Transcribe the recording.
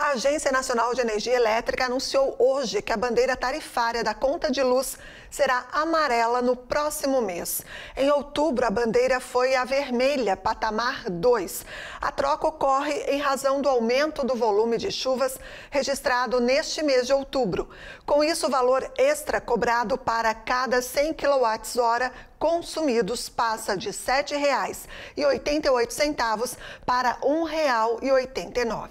A Agência Nacional de Energia Elétrica anunciou hoje que a bandeira tarifária da conta de luz será amarela no próximo mês. Em outubro, a bandeira foi a vermelha, patamar 2. A troca ocorre em razão do aumento do volume de chuvas registrado neste mês de outubro. Com isso, o valor extra cobrado para cada 100 kWh consumidos passa de R$ 7,88 para R$ 1,89.